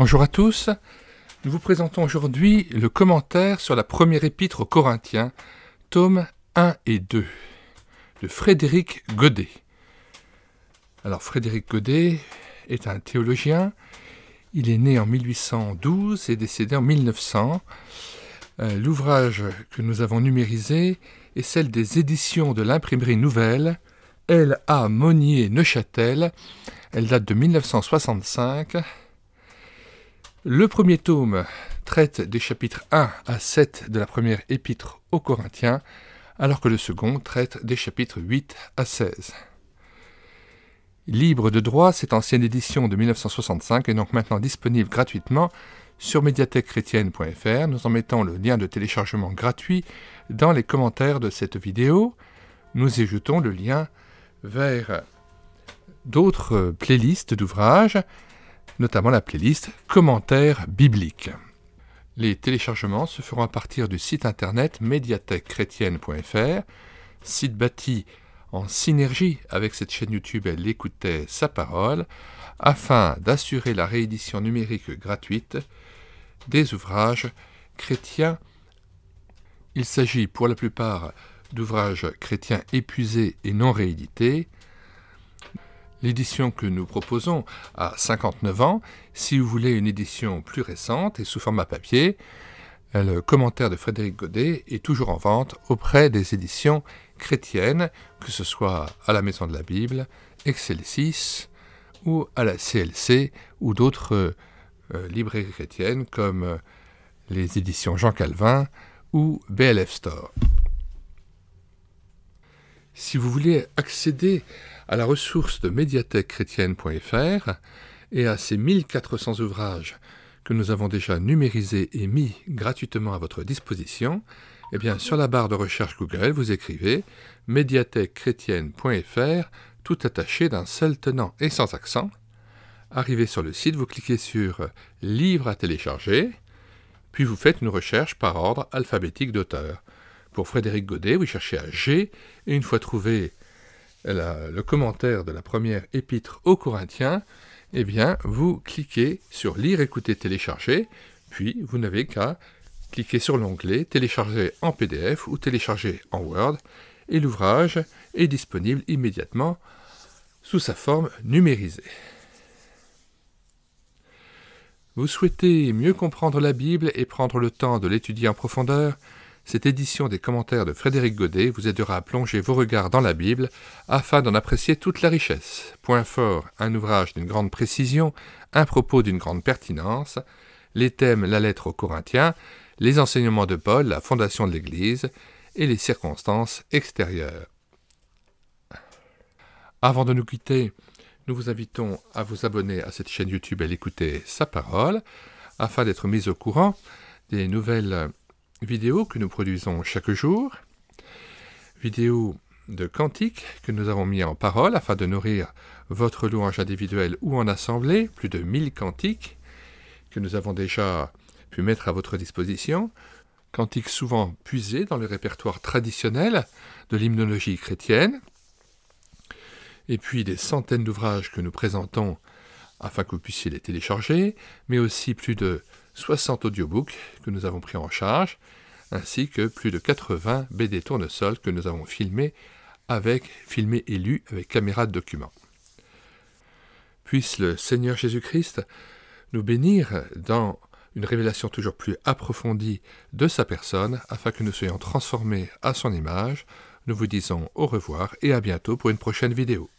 Bonjour à tous. Nous vous présentons aujourd'hui le commentaire sur la première épître aux Corinthiens, tomes 1 et 2, de Frédéric Godet. Alors Frédéric Godet est un théologien. Il est né en 1812 et décédé en 1900. Euh, l'ouvrage que nous avons numérisé est celle des éditions de l'imprimerie nouvelle L.A. Monnier Neuchâtel. Elle date de 1965 le premier tome traite des chapitres 1 à 7 de la première épître aux Corinthiens, alors que le second traite des chapitres 8 à 16. Libre de droit, cette ancienne édition de 1965 est donc maintenant disponible gratuitement sur médiathèquechrétienne.fr. Nous en mettons le lien de téléchargement gratuit dans les commentaires de cette vidéo. Nous y ajoutons le lien vers d'autres playlists d'ouvrages notamment la playlist Commentaires bibliques. Les téléchargements se feront à partir du site internet médiathèquechrétienne.fr, site bâti en synergie avec cette chaîne YouTube Elle écoutait sa parole, afin d'assurer la réédition numérique gratuite des ouvrages chrétiens. Il s'agit pour la plupart d'ouvrages chrétiens épuisés et non réédités, L'édition que nous proposons a 59 ans. Si vous voulez une édition plus récente et sous format papier, euh, le commentaire de Frédéric Godet est toujours en vente auprès des éditions chrétiennes, que ce soit à la Maison de la Bible, Excelsis ou à la CLC ou d'autres euh, librairies chrétiennes comme euh, les éditions Jean Calvin ou BLF Store. Si vous voulez accéder à la ressource de médiathèquechrétienne.fr et à ces 1400 ouvrages que nous avons déjà numérisés et mis gratuitement à votre disposition, eh bien, sur la barre de recherche Google, vous écrivez médiathèquechrétienne.fr, tout attaché d'un seul tenant et sans accent. Arrivé sur le site, vous cliquez sur Livre à télécharger, puis vous faites une recherche par ordre alphabétique d'auteur. Pour Frédéric Godet, vous cherchez à G, et une fois trouvé le commentaire de la première épître aux Corinthiens, eh bien, vous cliquez sur Lire, écouter, télécharger, puis vous n'avez qu'à cliquer sur l'onglet Télécharger en PDF ou télécharger en Word, et l'ouvrage est disponible immédiatement sous sa forme numérisée. Vous souhaitez mieux comprendre la Bible et prendre le temps de l'étudier en profondeur cette édition des commentaires de Frédéric Godet vous aidera à plonger vos regards dans la Bible afin d'en apprécier toute la richesse. Point fort, un ouvrage d'une grande précision, un propos d'une grande pertinence, les thèmes la lettre aux Corinthiens, les enseignements de Paul, la fondation de l'Église et les circonstances extérieures. Avant de nous quitter, nous vous invitons à vous abonner à cette chaîne YouTube et à l'écouter sa parole afin d'être mis au courant des nouvelles vidéos que nous produisons chaque jour, vidéos de cantiques que nous avons mis en parole afin de nourrir votre louange individuelle ou en assemblée, plus de 1000 cantiques que nous avons déjà pu mettre à votre disposition, cantiques souvent puisés dans le répertoire traditionnel de l'hymnologie chrétienne, et puis des centaines d'ouvrages que nous présentons afin que vous puissiez les télécharger, mais aussi plus de 60 audiobooks que nous avons pris en charge, ainsi que plus de 80 BD tournesol que nous avons filmés avec filmé et lus avec caméra de document. Puisse le Seigneur Jésus-Christ nous bénir dans une révélation toujours plus approfondie de sa personne afin que nous soyons transformés à son image. Nous vous disons au revoir et à bientôt pour une prochaine vidéo.